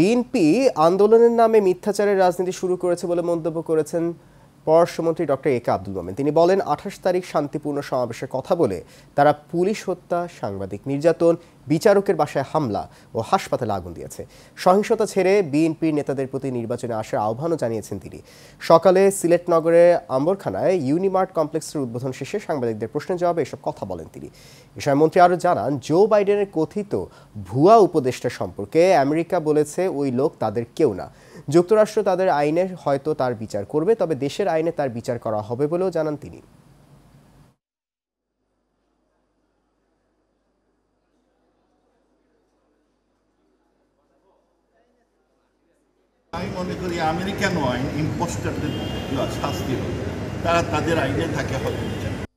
BNP আন্দোলনের নামে মিথ্যাচারের রাজনীতি শুরু করেছে বলে মন্তব্য করেছেন পররাষ্ট্রমন্ত্রী ডক্টর এ কে আব্দুল মোমেন তিনি বলেন আঠাশ তারিখ শান্তিপূর্ণ সমাবেশের কথা বলে তারা পুলিশ হত্যা সাংবাদিক নির্যাতন বিচারকের বাসায় হামলা ও হাসপাতালে আগুন দিয়েছে সহিংসতা ছেড়ে বিএনপির নেতাদের প্রতি নির্বাচনে আসার আহ্বানও জানিয়েছেন তিনি সকালে সিলেট নগরে আম্বরখানায় ইউনিমার্ট কমপ্লেক্সের উদ্বোধন শেষে সাংবাদিকদের প্রশ্নের জবাবে এসব কথা বলেন তিনি এ সময় মন্ত্রী আরও জানান জো বাইডেনের কথিত ভুয়া উপদেষ্টা সম্পর্কে আমেরিকা বলেছে ওই লোক তাদের কেউ না যুক্তরাষ্ট্র তাদের আইনে হয়তো তার বিচার করবে তবে দেশের আইনে তার বিচার করা হবে বলেও জানান তিনি আমি মনে করি আমেরিকান ওয়াইন ইম্পোস্টারদের শাস্তি হবে তারা তাদের আইনে থাকে হবে